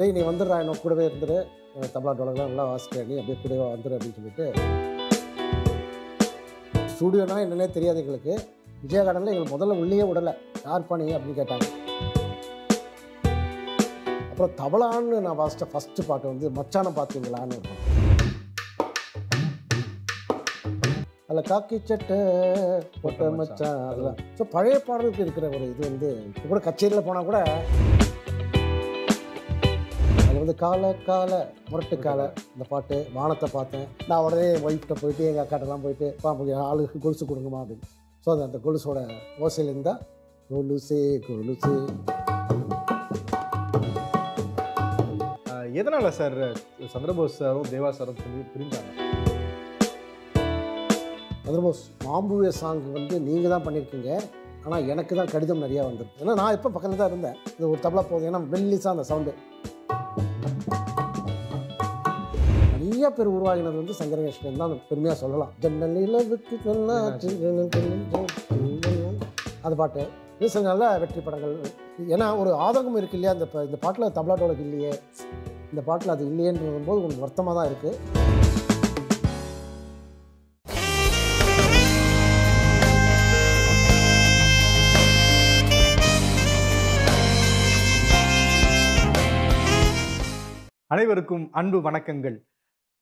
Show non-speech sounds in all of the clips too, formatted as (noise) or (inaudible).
டே நீ வந்துடுறா என்ன கூடவே இருந்துரு தபலா டோலகெலாம் நல்லா வாசிக்கிறேன் நீ அப்படியே கூடவே வந்துடு அப்படின்னு சொல்லிட்டு ஸ்டூடியோனா என்னென்னே தெரியாது எங்களுக்கு விஜய எங்களுக்கு முதல்ல உள்ளேயே விடலை யார் பண்ணி அப்படின்னு கேட்டாங்க அப்புறம் தபலான்னு நான் வாசித்த ஃபஸ்ட்டு பாட்டு வந்து மச்சான பார்த்தீங்களான்னு அதில் காக்கி சட்டு போட்ட மச்சான் அதெல்லாம் ஸோ பழைய பாடலுக்கு இருக்கிற ஒரு இது வந்து இப்போ கூட கச்சேரியில் போனால் கூட அந்த கால கால முரட்டு கால இந்த பாட்டு வானத்தை பார்த்தேன் நான் உடனே ஒய்ஃப்ட்ட போயிட்டு எங்கள் அக்காட்டெல்லாம் போயிட்டு பாம்பு ஆளுக்கு கொலுசு கொடுங்கம்மா அப்படின்னு ஸோ அது அந்த கொலுசோட ஓசையில் இருந்தால் கொலுசே கொலுசு எதனால் சார் சந்திரபோஸ் சாரும் தேவா சாரும் பிரிஞ்சாங்க சந்திரபோஸ் மாம்புவிய சாங் வந்து நீங்கள் தான் பண்ணியிருக்கீங்க ஆனால் எனக்கு தான் கடிதம் நிறையா வந்துருக்கு ஏன்னா நான் இப்போ பக்கத்தில் தான் இருந்தேன் இது ஒரு தபலா போகுது ஏன்னா வெள்ளிஸாக அந்த சவுண்டு நிறைய பேர் உருவாகினது வந்து சங்கரகேஷ்ணன் தான் பெருமையாக சொல்லலாம் ஜன்னலில் அது பாட்டு இது நல்ல வெற்றி படங்கள் ஏன்னா ஒரு ஆதங்கம் இருக்கு இல்லையா இந்த இந்த பாட்டில் தமிழ்நாட்டோட இல்லையே இந்த பாட்டில் அது இல்லையேன்றும் போது கொஞ்சம் வருத்தமாக தான் இருக்குது அனைவருக்கும் அன்பு வணக்கங்கள்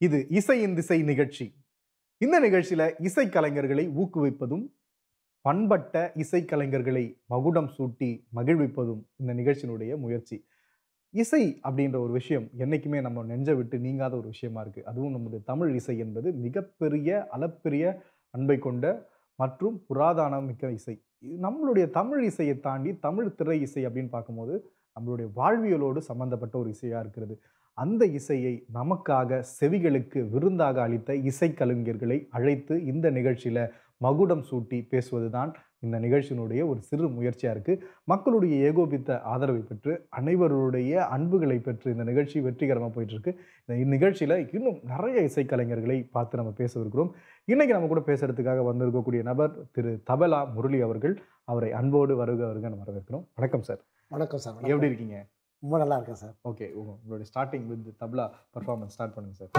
இது இசையின் திசை நிகழ்ச்சி இந்த நிகழ்ச்சியில கலைஞர்களை ஊக்குவிப்பதும் பண்பட்ட இசைக்கலைஞர்களை மகுடம் சூட்டி மகிழ்விப்பதும் இந்த நிகழ்ச்சியினுடைய முயற்சி இசை அப்படின்ற ஒரு விஷயம் என்றைக்குமே நம்ம நெஞ்ச விட்டு நீங்காத ஒரு விஷயமா இருக்கு அதுவும் நம்முடைய தமிழ் இசை என்பது மிகப்பெரிய அளப்பெரிய அன்பை கொண்ட மற்றும் புராதான மிக்க இசை நம்மளுடைய தமிழ் இசையை தாண்டி தமிழ் திரை இசை அப்படின்னு பார்க்கும்போது நம்மளுடைய வாழ்வியலோடு சம்மந்தப்பட்ட ஒரு இசையாக இருக்கிறது அந்த இசையை நமக்காக செவிகளுக்கு விருந்தாக அளித்த இசைக்கலைஞர்களை அழைத்து இந்த நிகழ்ச்சியில் மகுடம் சூட்டி பேசுவது தான் இந்த நிகழ்ச்சியினுடைய ஒரு சிறு முயற்சியாக இருக்குது மக்களுடைய ஏகோபித்த ஆதரவை பெற்று அனைவருடைய அன்புகளை பெற்று இந்த நிகழ்ச்சி வெற்றிகரமாக போயிட்டுருக்கு இந்த நிகழ்ச்சியில் இன்னும் நிறைய இசைக்கலைஞர்களை பார்த்து நம்ம பேசவிருக்கிறோம் இன்றைக்கி நம்ம கூட பேசுகிறதுக்காக வந்திருக்கக்கூடிய நபர் திரு தபலா முரளி அவர்கள் அவரை அன்போடு வருக நம்ம வரவேற்கிறோம் வணக்கம் சார் வணக்கம் சார் எப்படி இருக்கீங்க ரொம்ப நல்லா இருக்கேன் சார் ஓகே உங்களுடைய starting with tabla performance start பண்ணுங்க சார்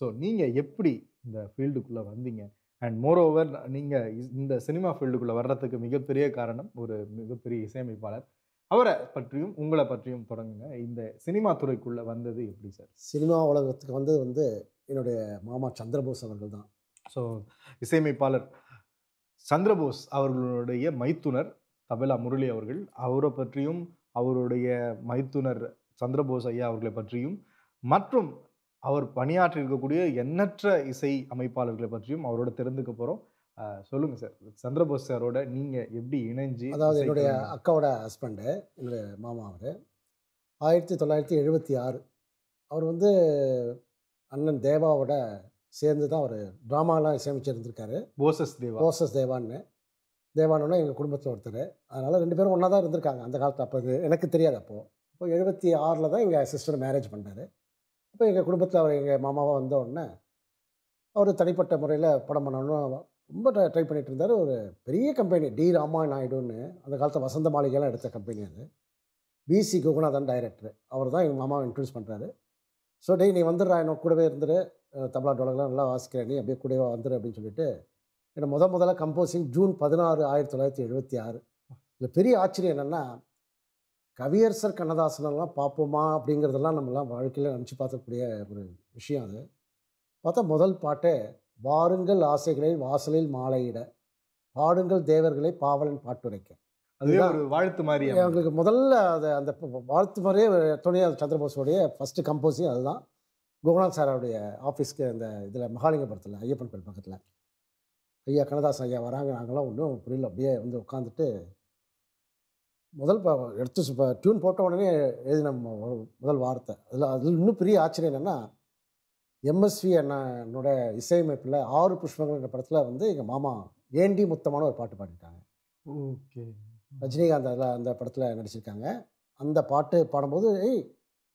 ஸோ நீங்கள் எப்படி இந்த ஃபீல்டுக்குள்ளே வந்தீங்க அண்ட் மோர் ஓவர் நீங்கள் இந்த சினிமா ஃபீல்டுக்குள்ளே வர்றதுக்கு மிகப்பெரிய காரணம் ஒரு மிகப்பெரிய இசையமைப்பாளர் அவரை பற்றியும் உங்களை பற்றியும் தொடங்குங்க இந்த சினிமா துறைக்குள்ளே வந்தது எப்படி சார் சினிமா உலகத்துக்கு வந்தது வந்து என்னுடைய மாமா சந்திரபோஸ் அவர்கள் தான் ஸோ இசையமைப்பாளர் சந்திரபோஸ் அவர்களுடைய மைத்துனர் தபேலா முரளி அவர்கள் அவரை பற்றியும் அவருடைய மைத்துனர் சந்திரபோஸ் ஐயா அவர்களை பற்றியும் மற்றும் அவர் பணியாற்றி இருக்கக்கூடிய எண்ணற்ற இசை அமைப்பாளர்களை பற்றியும் அவரோட தெரிந்துக்க போகிறோம் சொல்லுங்கள் சார் சந்திரபோஸ் சாரோட நீங்கள் எப்படி இணைஞ்சு அதாவது என்னுடைய அக்காவோட ஹஸ்பண்டு என்னுடைய மாமா அவர் ஆயிரத்தி தொள்ளாயிரத்தி எழுபத்தி ஆறு அவர் வந்து அண்ணன் தேவாவோட சேர்ந்து தான் அவர் ட்ராமாலாம் சேமிச்சிருந்திருக்காரு போசஸ் தேவா போசஸ் தேவான்னு தேவானோன்னா எங்கள் குடும்பத்தில் ஒருத்தர் அதனால் ரெண்டு பேரும் ஒன்றா தான் இருந்திருக்காங்க அந்த காலத்தில் அப்போ இது எனக்கு தெரியாது அப்போது இப்போ எழுபத்தி ஆறில் தான் எங்கள் சிஸ்டர் மேரேஜ் பண்ணார் அப்போ எங்கள் குடும்பத்தில் அவர் எங்கள் மாமாவாக வந்த உடனே அவர் தனிப்பட்ட முறையில் படம் பண்ணணும் ரொம்ப ட்ரை பண்ணிகிட்டு இருந்தார் ஒரு பெரிய கம்பெனி டி ராமா நாயுடுன்னு அந்த காலத்தில் வசந்த மாளிகையெல்லாம் எடுத்த கம்பெனி அது பிசி கோகுநாதன் டைரக்டர் அவர் தான் எங்கள் மாமாவை இன்ட்ரடியூஸ் பண்ணுறாரு ஸோ டெய் நீ வந்துடுறா என்ன கூடவே இருந்துரு தபலா டோலகெலாம் நல்லா வாசிக்கிறேன் நீ அப்படியே கூடவே வந்துரு அப்படின்னு சொல்லிட்டு என்னை முத முதல்ல கம்போசிங் ஜூன் பதினாறு ஆயிரத்தி தொள்ளாயிரத்தி எழுபத்தி ஆறு இதில் பெரிய ஆச்சரியம் என்னென்னா கவியரசர் கண்ணதாசனெல்லாம் பார்ப்போமா அப்படிங்கிறதெல்லாம் நம்மலாம் வாழ்க்கையில் நினச்சி பார்த்தக்கூடிய ஒரு விஷயம் அது பார்த்தா முதல் பாட்டே வாருங்கள் ஆசைகளை வாசலில் மாலையிட பாடுங்கள் தேவர்களை பாவலன் பாட்டுரைக்க அதுவே ஒரு வாழ்த்து மாதிரி எங்களுக்கு முதல்ல அதை அந்த வாழ்த்து மாதிரியே துணையா சந்திரபோஸோடைய ஃபஸ்ட்டு கம்போஸிங் அதுதான் கோகுநாத் சாரோடைய ஆஃபீஸ்க்கு அந்த இதில் மகாலிங்கபுரத்தில் ஐயப்பன் கோயில் பக்கத்தில் ஐயா கண்ணதாசன் ஐயா வராங்க நாங்களாம் ஒன்றும் புரியல அப்படியே வந்து உட்காந்துட்டு முதல் எடுத்து டியூன் போட்ட உடனே எழுதின முதல் வார்த்தை அதில் அதில் இன்னும் பெரிய ஆச்சரியம் என்னென்னா எம்எஸ்வி அண்ணனோட இசையமைப்பில் ஆறு புஷ்பங்கள் என்ற படத்தில் வந்து எங்கள் மாமா ஏண்டி முத்தமான ஒரு பாட்டு பாடியிருக்காங்க ஓகே ரஜினிகாந்த் அதில் அந்த படத்தில் நடிச்சிருக்காங்க அந்த பாட்டு பாடும்போது ஏய்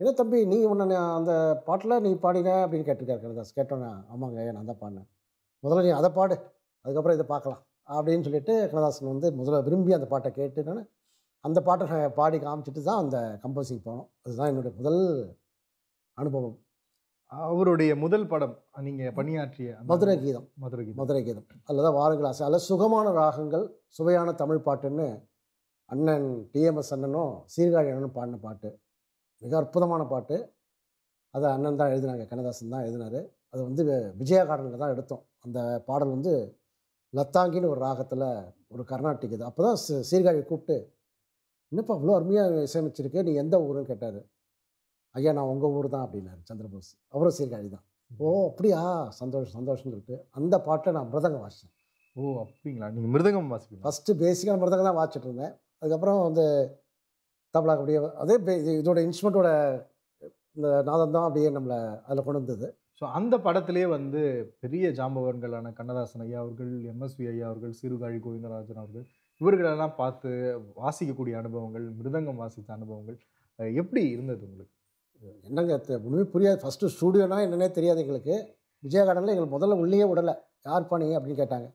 என்ன தம்பி நீ உன்னை அந்த பாட்டில் நீ பாடின அப்படின்னு கேட்டிருக்காரு கண்ணதாஸ் கேட்டோன்னே ஆமாங்க நான் தான் பாடினேன் முதல்ல நீ அதை பாடு அதுக்கப்புறம் இதை பார்க்கலாம் அப்படின்னு சொல்லிட்டு கண்ணதாசன் வந்து முதல்ல விரும்பி அந்த பாட்டை கேட்டு அந்த பாட்டை பாடி காமிச்சிட்டு தான் அந்த கம்போசிங் போனோம் அதுதான் என்னுடைய முதல் அனுபவம் அவருடைய முதல் படம் நீங்கள் பணியாற்றிய மதுரை கீதம் மதுரை கீதம் மதுரை கீதம் அல்லது வாரகிளாஸ் ஆசை அல்ல சுகமான ராகங்கள் சுவையான தமிழ் பாட்டுன்னு அண்ணன் டிஎம்எஸ் அண்ணனும் சீர்காழி அண்ணனும் பாடின பாட்டு மிக அற்புதமான பாட்டு அதை அண்ணன் தான் எழுதினாங்க கண்ணதாசன் தான் எழுதினார் அது வந்து விஜயா கார்டனில் தான் எடுத்தோம் அந்த பாடல் வந்து லத்தாங்கின்னு ஒரு ராகத்தில் ஒரு கர்நாட்டிக் இது அப்போ தான் சீர்காழி கூப்பிட்டு என்னப்பா அவ்வளோ அருமையாக இசையமைச்சிருக்கு நீ எந்த ஊருன்னு கேட்டார் ஐயா நான் உங்கள் ஊர் தான் அப்படின்னாரு சந்திரபோஸ் அவரும் சீர்காழி தான் ஓ அப்படியா சந்தோஷம் சந்தோஷம்னு சொல்லிட்டு அந்த பாட்டை நான் மிருதங்கம் வாசித்தேன் ஓ அப்படிங்களா நீங்கள் மிருதங்கம் வாசிப்பீங்க ஃபஸ்ட்டு பேசிக்காக மிருதங்கம் தான் வாசிச்சுட்டு இருந்தேன் அதுக்கப்புறம் வந்து தபலா அப்படியே அதே இதோட இன்ஸ்ட்ருமெண்ட்டோட இந்த நாதம் தான் அப்படியே நம்மளை அதில் கொண்டு வந்தது ஸோ அந்த படத்திலே வந்து பெரிய ஜாம்பவன்களான கண்ணதாசன் ஐயா அவர்கள் எம்எஸ்வி ஐயா அவர்கள் சிறுகாழி கோவிந்தராஜன் அவர்கள் இவர்களெல்லாம் பார்த்து வாசிக்கக்கூடிய அனுபவங்கள் மிருதங்கம் வாசித்த அனுபவங்கள் எப்படி இருந்தது உங்களுக்கு என்னங்க ஒன்றுமே புரியாது ஃபஸ்ட்டு ஸ்டூடியோனா என்னன்னே தெரியாது எங்களுக்கு விஜயகார்டனில் எங்களுக்கு முதல்ல உள்ளேயே விடலை யார் பண்ணி அப்படின்னு கேட்டாங்க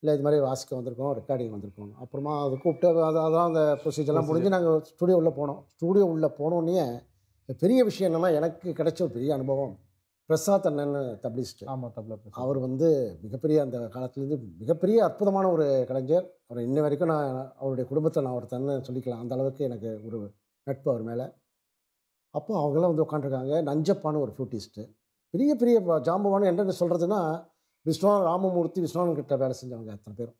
இல்லை இது மாதிரி வாசிக்க வந்திருக்கோம் ரெக்கார்டிங் வந்திருக்கோம் அப்புறமா அதை கூப்பிட்டு அது அதான் அந்த ப்ரொசீஜர்லாம் முடிஞ்சு நாங்கள் ஸ்டூடியோ உள்ளே போனோம் ஸ்டூடியோ உள்ளே போனோன்னே பெரிய விஷயம் என்னென்னா எனக்கு கிடைச்ச ஒரு பெரிய அனுபவம் பிரசாத் அண்ணன் தப்ளிஸ்ட் ஆமாம் தப்ல அவர் வந்து மிகப்பெரிய அந்த காலத்துலேருந்து மிகப்பெரிய அற்புதமான ஒரு கலைஞர் அவர் இன்ன வரைக்கும் நான் அவருடைய குடும்பத்தை நான் அவர் தன்னை சொல்லிக்கலாம் அந்த அளவுக்கு எனக்கு ஒரு நட்பு அவர் மேலே அப்போ அவங்களாம் வந்து உட்காந்துருக்காங்க நஞ்சப்பான ஒரு ஃப்ளூட்டிஸ்ட்டு பெரிய பெரிய ஜாம்பவானு என்னென்ன சொல்கிறதுனா விஸ்வநாத் ராமமூர்த்தி விஸ்வநாதன் கிட்ட வேலை செஞ்சவங்க அத்தனை பேரும்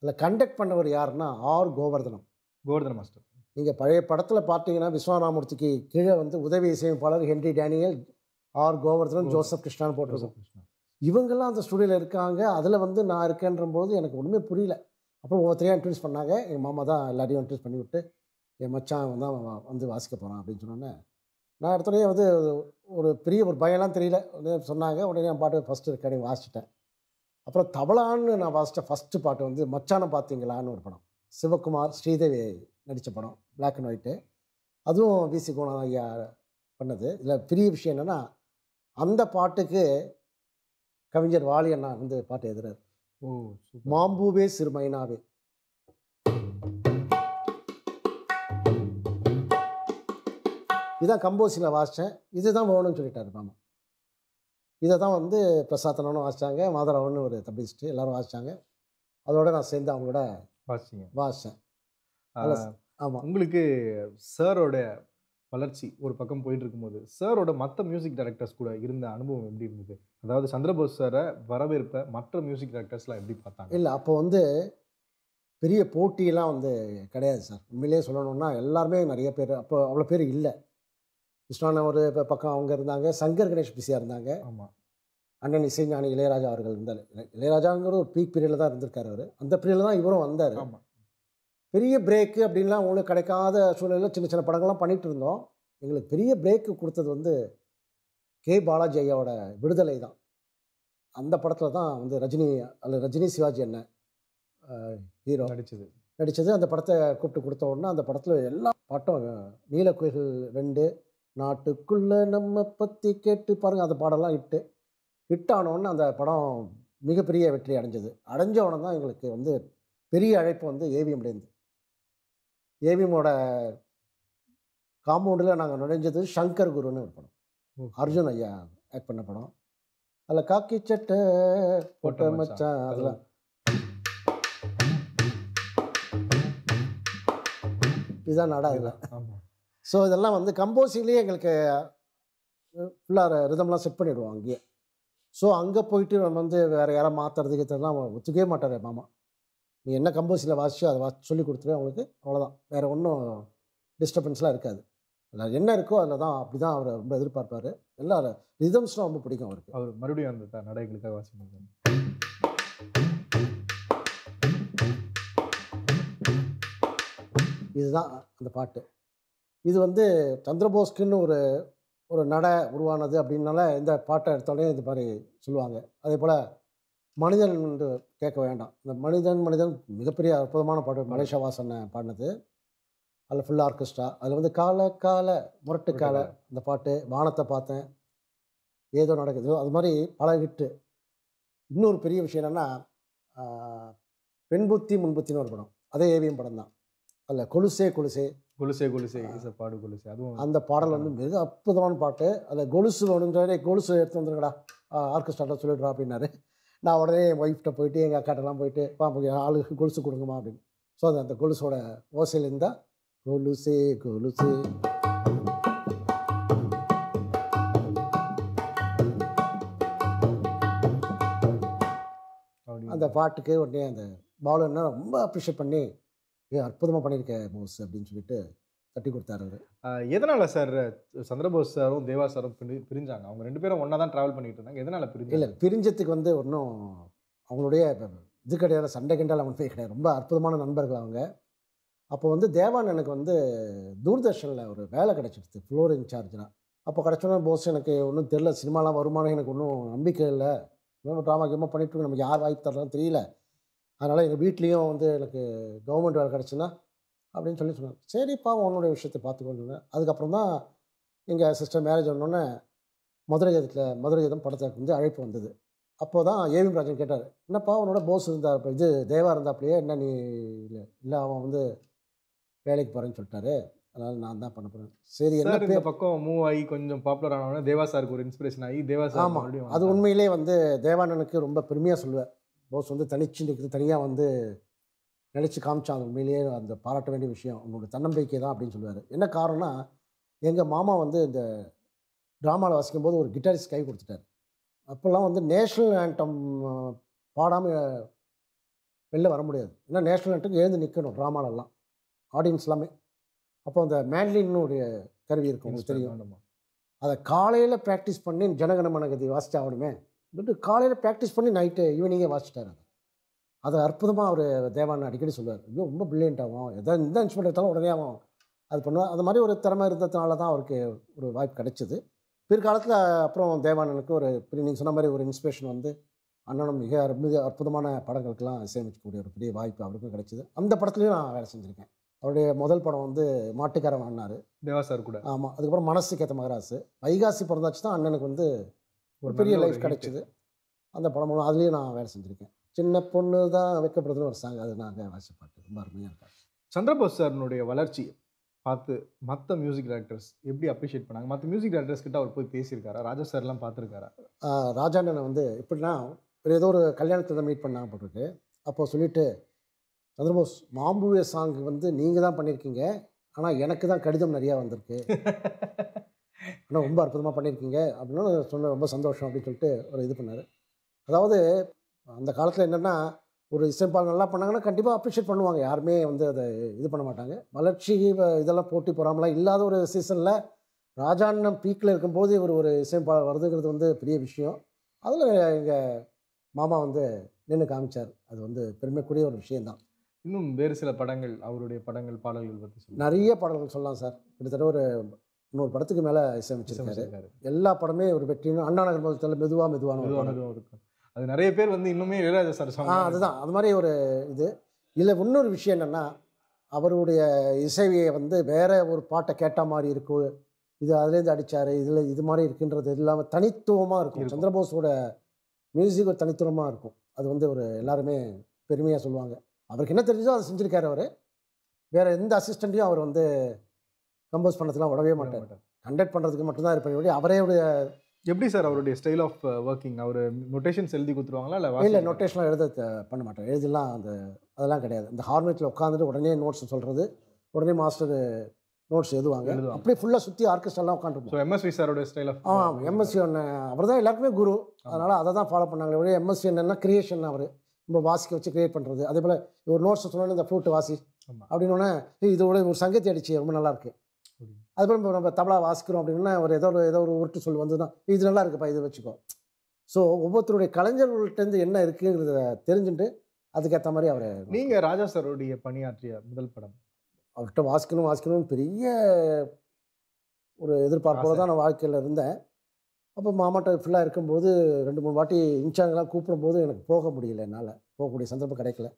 அதில் கண்டக்ட் பண்ணவர் யாருன்னா ஆர் கோவர்தனம் கோவர்தன மாஸ்டர் நீங்கள் பழைய படத்தில் பார்த்தீங்கன்னா விஸ்வநாமூர்த்திக்கு கீழே வந்து உதவி இசையமைப்பாளர் Henry Daniel R Govardhanam Joseph கிருஷ்ணான்னு போட்டிருக்கோம் இவங்கெல்லாம் அந்த ஸ்டூடியோவில் இருக்காங்க அதில் வந்து நான் இருக்கேன்றபோது எனக்கு ஒன்றுமே புரியல அப்புறம் ஒவ்வொருத்தரையும் இன்ட்ரடியூஸ் பண்ணாங்க என் மாமா தான் எல்லாரையும் இன்ட்ரடியூஸ் பண்ணி விட்டு என் மச்சான் தான் வந்து வாசிக்க போகிறான் அப்படின்னு சொன்னோன்னே நான் எடுத்தோடனே வந்து ஒரு பெரிய ஒரு பயம்லாம் தெரியல உடனே சொன்னாங்க உடனே நான் பாட்டு ஃபஸ்ட்டு ரெக்கார்டிங் வாசிச்சிட்டேன் அப்புறம் தபலான்னு நான் வாசித்த ஃபஸ்ட்டு பாட்டு வந்து மச்சானம் பார்த்தீங்களான்னு ஒரு படம் சிவகுமார் ஸ்ரீதேவி நடித்த படம் பிளாக் அண்ட் ஒயிட்டு அதுவும் விசி குணம் ஐயா பண்ணது இதில் பெரிய விஷயம் என்னென்னா அந்த பாட்டுக்கு கவிஞர் வாலி அண்ணா வந்து பாட்டு ஓ மாம்பூவே சிறுமைனாவே இதான் கம்போஸில் வாசித்தேன் இதுதான் வேணும்னு சொல்லிட்டார் மாமா இதை தான் வந்து பிரசாத்தனும் வாசித்தாங்க மாதராவன் ஒரு தபிஸ்ட்டு எல்லோரும் வாசித்தாங்க அதோட நான் சேர்ந்து அவங்களோட வாசிங்க வாசித்தேன் ஆமாம் உங்களுக்கு சாரோட வளர்ச்சி ஒரு பக்கம் போயிட்டு இருக்கும்போது சாரோட மற்ற மியூசிக் டைரக்டர்ஸ் கூட இருந்த அனுபவம் எப்படி இருந்தது அதாவது சந்திரபோஸ் சாரை வரவேற்ப மற்ற மியூசிக் டைரக்டர்ஸ்லாம் எப்படி பார்த்தாங்க இல்லை அப்போ வந்து பெரிய போட்டியெல்லாம் வந்து கிடையாது சார் உண்மையிலேயே சொல்லணும்னா எல்லாருமே நிறைய பேர் அப்போ அவ்வளோ பேர் இல்லை கிருஷ்ணா ஒரு பக்கம் அவங்க இருந்தாங்க சங்கர் கணேஷ் பிஸியாக இருந்தாங்க ஆமாம் அண்ணன் இசைஞானி இளையராஜா அவர்கள் இருந்தார் இளையராஜாங்கிற ஒரு பீக் பீரியடில் தான் இருந்திருக்காரு அவர் அந்த பீரியடில் தான் இவரும் வந்தார் பெரிய பிரேக்கு அப்படின்லாம் உங்களுக்கு கிடைக்காத சூழலில் சின்ன சின்ன படங்கள்லாம் பண்ணிகிட்டு இருந்தோம் எங்களுக்கு பெரிய பிரேக்கு கொடுத்தது வந்து கே பாலாஜி ஐயாவோட விடுதலை தான் அந்த படத்தில் தான் வந்து ரஜினி அல்ல ரஜினி சிவாஜி என்ன ஹீரோ நடித்தது நடித்தது அந்த படத்தை கூப்பிட்டு கொடுத்த உடனே அந்த படத்தில் எல்லா பாட்டும் நீலக்குயில்கள் ரெண்டு நாட்டுக்குள்ளே நம்ம பற்றி கேட்டு பாருங்கள் அந்த பாடலாம் ஹிட்டு ஹிட் அந்த படம் மிகப்பெரிய வெற்றி அடைஞ்சது அடைஞ்சவொடனே தான் எங்களுக்கு வந்து பெரிய அழைப்பு வந்து ஏவிஎம்லேருந்து ஏவிஎமோட காம்பவுண்டில் நாங்கள் நுழைஞ்சது சங்கர் குருன்னு ஒரு படம் அர்ஜுன் ஐயா ஆக்ட் பண்ண படம் அதில் காக்கி சட்டை போட்ட மச்சான் இதுதான் நாடா இதில் ஆமாம் ஸோ இதெல்லாம் வந்து கம்போசிங்லேயே எங்களுக்கு ஃபுல்லாக ரிதம்லாம் செட் பண்ணிவிடுவோம் அங்கேயே ஸோ அங்கே போயிட்டு நம்ம வந்து வேறு யாரை மாற்றுறதுக்கு இதெல்லாம் ஒத்துக்கவே மாட்டார் மாமா நீ என்ன கம்போசியில் வாசிச்சோ அதை வாசி சொல்லி கொடுத்துருவேன் அவங்களுக்கு அவ்வளோதான் வேறு ஒன்றும் டிஸ்டர்பன்ஸ்லாம் இருக்காது அதில் என்ன இருக்கோ அதில் தான் அப்படி தான் அவர் ரொம்ப எதிர்பார்ப்பார் எல்லாம் ரிதம்ஸ்லாம் ரொம்ப பிடிக்கும் அவருக்கு அவர் மறுபடியும் அந்த நடைகளுக்காக வாசிப்பாங்க இதுதான் அந்த பாட்டு இது வந்து சந்திரபோஸ்க்குன்னு ஒரு ஒரு நட உருவானது அப்படின்னால இந்த பாட்டை எடுத்தாலே இது மாதிரி சொல்லுவாங்க அதே போல் மனிதன் என்று கேட்க வேண்டாம் இந்த மனிதன் மனிதன் மிகப்பெரிய அற்புதமான பாட்டு மலேசியா வாசனை பாடினது அதில் ஃபுல் ஆர்கெஸ்ட்ரா அதில் வந்து கால கால முரட்டு கால அந்த பாட்டு வானத்தை பார்த்தேன் ஏதோ நடக்குது அது மாதிரி பல விட்டு இன்னொரு பெரிய விஷயம் என்னென்னா பெண்புத்தி முன்புத்தின்னு ஒரு படம் அதே ஏவியம் படம் தான் அதில் கொலுசே கொலுசே கொலுசே கொலுசே பாடு கொலுசே அதுவும் அந்த பாடல் வந்து மிக அற்புதமான பாட்டு அந்த கொலுசு வேணுன்றாரு கொலுசு எடுத்து வந்துருக்கடா ஆர்கெஸ்ட்ராட்ட சொல்லிடுறா அப்படின்னாரு நான் உடனே என் ஒய்ஃப்ட்ட போயிட்டு எங்கள் அக்காட்டெல்லாம் போயிட்டு பாம்பு ஆளுக்கு கொலுசு கொடுங்கம்மா அப்படின்னு ஸோ அது அந்த கொலுசோட ஓசையில் இருந்தால் கொலுசே கொலுசு அந்த பாட்டுக்கு உடனே அந்த பாலன்னா ரொம்ப அப்ரிஷியேட் பண்ணி ஏ அற்புதமாக பண்ணியிருக்கேன் போஸ் அப்படின்னு சொல்லிட்டு தட்டி கொடுத்தாரு அவர் எதனால் சார் சந்திரபோஸ் சாரும் தேவா சாரும் பிரி பிரிஞ்சாங்க அவங்க ரெண்டு பேரும் ஒன்றா தான் ட்ராவல் பண்ணிகிட்டு இருந்தாங்க எதனால் பிரிஞ்சு இல்லை பிரிஞ்சத்துக்கு வந்து ஒன்றும் அவங்களுடைய இது கிடையாது சண்டை கிண்டால் அவங்க கிடையாது ரொம்ப அற்புதமான நண்பர்கள் அவங்க அப்போ வந்து தேவான் எனக்கு வந்து தூர்தர்ஷனில் ஒரு வேலை கிடச்சிடுச்சு ஃப்ளோர் இன்சார்ஜாக அப்போ கிடச்சோடனே போஸ் எனக்கு ஒன்றும் தெரில சினிமாலாம் வருமானம் எனக்கு ஒன்றும் நம்பிக்கை இல்லை ட்ராமா கிமா பண்ணிட்டு நமக்கு யார் வாய்ப்பு தரலாம் தெரியல அதனால் எங்கள் வீட்லேயும் வந்து எனக்கு கவர்மெண்ட் வேலை கிடச்சுன்னா அப்படின்னு சொல்லி சொன்னாங்க சரிப்பா உன்னுடைய விஷயத்தை பார்த்துக்கொண்டு அதுக்கப்புறம் தான் எங்கள் சிஸ்டர் மேரேஜ் ஆனோடனே மதுரை கீதத்தில் மதுரை கீதம் படத்துக்கு வந்து அழைப்பு வந்தது அப்போ தான் ஏவிம் ராஜன் கேட்டார் என்னப்பா அவனோட போஸ் இருந்தா இது தேவா அப்படியே என்ன நீ இல்லை இல்லை அவன் வந்து வேலைக்கு போகிறேன்னு சொல்லிட்டாரு அதனால் நான் தான் பண்ண போகிறேன் சரி என்ன பக்கம் மூவ் ஆகி கொஞ்சம் பாப்புலர் ஆனவனே தேவா சாருக்கு ஒரு இன்ஸ்பிரேஷன் ஆகி தேவா சார் ஆமாம் அது உண்மையிலே வந்து தேவானனுக்கு ரொம்ப பெருமையாக சொல்லுவேன் போஸ் வந்து தனிச்சு தனியாக வந்து நினச்சி காமிச்சாங்க உண்மையிலேயே அந்த பாராட்ட வேண்டிய விஷயம் உங்களோட தன்னம்பிக்கை தான் அப்படின்னு சொல்லுவார் என்ன காரணம்னா எங்கள் மாமா வந்து இந்த ட்ராமாவில் வாசிக்கும் போது ஒரு கிட்டாரிஸ்ட் கை கொடுத்துட்டார் அப்போல்லாம் வந்து நேஷ்னல் ஆண்டம் பாடாமல் வெளில வர முடியாது ஏன்னா நேஷ்னல் ஆண்டம் எழுந்து நிற்கணும் ட்ராமாலெல்லாம் ஆடியன்ஸ் எல்லாமே அப்போ அந்த மேண்ட்லின்னுடைய கருவி இருக்கும் உங்களுக்கு தெரியும் அதை காலையில் ப்ராக்டிஸ் பண்ணி ஜனகணமனகதி வாசிச்சு ஆகணுமே பட்டு காலையில் ப்ராக்டிஸ் பண்ணி நைட்டு ஈவினிங்கே வாசிச்சிட்டார் அது அது அற்புதமாக அவர் தேவான் அடிக்கடி சொல்லுவார் ஐயோ ரொம்ப பிரில்லியண்ட் ஆகும் எதாவது எந்த இன்ஸ்ட்ருமெண்ட் எடுத்தாலும் உடனே ஆகும் அது பண்ணுவார் அது மாதிரி ஒரு திறமை இருந்ததுனால தான் அவருக்கு ஒரு வாய்ப்பு கிடைச்சிது பிற்காலத்தில் அப்புறம் தேவானனுக்கு ஒரு நீங்கள் சொன்ன மாதிரி ஒரு இன்ஸ்பிரேஷன் வந்து அண்ணனும் மிக மிக அற்புதமான படங்களுக்கெல்லாம் சேமிக்கக்கூடிய ஒரு பெரிய வாய்ப்பு அவருக்கும் கிடைச்சிது அந்த படத்துலையும் நான் வேலை செஞ்சுருக்கேன் அவருடைய முதல் படம் வந்து மாட்டுக்காரன் அண்ணார் தேவா சார் கூட ஆமாம் அதுக்கப்புறம் மனசுக்கு ஏற்ற மகராசு வைகாசி பிறந்தாச்சு தான் அண்ணனுக்கு வந்து ஒரு பெரிய லைஃப் கிடச்சிது அந்த படம் மூலம் அதுலேயும் நான் வேலை செஞ்சுருக்கேன் சின்ன பொண்ணு தான் வைக்கப்படுதுன்னு ஒரு சாங் அது நான் வாசி பாட்டு ரொம்ப அருமையாக இருக்கும் சந்திரபோஸ் சார்னுடைய வளர்ச்சி பார்த்து மற்ற மியூசிக் டேரக்டர்ஸ் எப்படி அப்ரிஷியேட் பண்ணாங்க மற்ற மியூசிக் டேரக்டர்ஸ் கிட்ட அவர் போய் பேசியிருக்காரா ராஜா சார்லாம் பார்த்துருக்காரா ராஜாண்டனை வந்து எப்படின்னா ஒரு ஏதோ ஒரு கல்யாணத்தில் தான் மீட் பண்ணாங்க போட்டுருக்கு அப்போ சொல்லிட்டு சந்திரபோஸ் மாம்புவே சாங் வந்து நீங்கள் தான் பண்ணியிருக்கீங்க ஆனால் எனக்கு தான் கடிதம் நிறையா வந்திருக்கு (laughs) ஆனால் ரொம்ப அற்புதமாக பண்ணியிருக்கீங்க அப்படின்னு சொன்ன ரொம்ப சந்தோஷம் அப்படின்னு சொல்லிட்டு ஒரு இது பண்ணார் அதாவது அந்த காலத்தில் என்னென்னா ஒரு இசைப்பால் நல்லா பண்ணாங்கன்னா கண்டிப்பாக அப்ரிஷியேட் பண்ணுவாங்க யாருமே வந்து அதை இது பண்ண மாட்டாங்க வளர்ச்சி இதெல்லாம் போட்டி போகாமலாம் இல்லாத ஒரு சீசனில் ராஜாண்ணம் பீக்கில் இருக்கும்போது இவர் ஒரு இசைப்பாளர் வருதுங்கிறது வந்து பெரிய விஷயம் அதில் எங்கள் மாமா வந்து நின்று காமிச்சார் அது வந்து பெருமைக்குரிய ஒரு விஷயந்தான் இன்னும் வேறு சில படங்கள் அவருடைய படங்கள் பாடல்கள் பற்றி நிறைய பாடல்கள் சொல்லலாம் சார் கிட்டத்தட்ட ஒரு இன்னொரு படத்துக்கு மேலே இசையமைச்சிருக்காரு எல்லா படமே ஒரு வெற்றியும் அண்ணா நகர் முதல்ல மெதுவாக மெதுவான இருக்கும் அது நிறைய பேர் வந்து இன்னுமே இளையராஜ சார் ஆ அதுதான் அது மாதிரி ஒரு இது இதில் இன்னொரு விஷயம் என்னென்னா அவருடைய இசையை வந்து வேற ஒரு பாட்டை கேட்ட மாதிரி இருக்கும் இது அதுலேருந்து அடித்தார் இதில் இது மாதிரி இருக்குன்றது இல்லாமல் தனித்துவமாக இருக்கும் சந்திரபோஸோட மியூசிக் ஒரு தனித்துவமாக இருக்கும் அது வந்து ஒரு எல்லாருமே பெருமையாக சொல்லுவாங்க அவருக்கு என்ன தெரிஞ்சோ அதை செஞ்சுருக்காரு அவர் வேறு எந்த அசிஸ்டண்ட்டையும் அவர் வந்து கம்போஸ் பண்ணதுலாம் விடவே மாட்டார் கண்டக்ட் பண்ணுறதுக்கு மட்டும்தான் இருப்பார் அவரே எப்படி சார் அவருடைய ஸ்டைல் ஆஃப் ஒர்க்கிங் அவர் நொட்டேஷன்ஸ் எழுதி கொடுத்துருவாங்களா இல்லை இல்லை நொட்டேஷன்லாம் எழுத பண்ண மாட்டேன் எழுதிலாம் அந்த அதெல்லாம் கிடையாது இந்த ஹார்மெட்டில் உட்காந்துட்டு உடனே நோட்ஸ் சொல்கிறது உடனே மாஸ்டர் நோட்ஸ் எதுவாங்க அப்படியே ஃபுல்லாக சுற்றி ஆர்கெஸ்ட்ராலாம் உட்காந்துருப்போம் எம்எஸ்வி சாரோட ஸ்டைல் ஆஃப் ஆ எம்எஸ்சி ஒன்று அவர் தான் எல்லாருக்குமே குரு அதனால் அதை தான் ஃபாலோ பண்ணாங்க எம்எஸ்சி என்னென்னா கிரியேஷன் அவர் ரொம்ப வாசிக்க வச்சு கிரியேட் பண்ணுறது அதே போல் ஒரு நோட்ஸ் சொன்னோன்னே இந்த ஃப்ளூட் வாசி ஒன்று இதோட ஒரு சங்கத்தை அடிச்சு ரொம்ப நல்லாயிருக்கு அதுபோல் இப்போ நம்ம தபலா வாசிக்கிறோம் அப்படின்னா ஒரு ஏதோ ஒரு ஏதோ ஒரு உருட்டு சொல் வந்ததுன்னா இது நல்லா இருக்குப்பா இதை வச்சுக்கோ ஸோ ஒவ்வொருத்தருடைய கலைஞர்கள்ட்டேருந்து என்ன இருக்குங்கிறத தெரிஞ்சுட்டு அதுக்கேற்ற மாதிரி அவரை நீங்கள் ராஜா சருடைய பணியாற்றிய முதல் படம் அவர்கிட்ட வாசிக்கணும் வாசிக்கணும்னு பெரிய ஒரு எதிர்பார்ப்போடு தான் நான் வாழ்க்கையில் இருந்தேன் அப்போ மாமாட்டம் ஃபுல்லாக இருக்கும்போது ரெண்டு மூணு வாட்டி இன்சார்ஜெலாம் கூப்பிடும்போது எனக்கு போக முடியல என்னால் போகக்கூடிய சந்தர்ப்பம் கிடைக்கல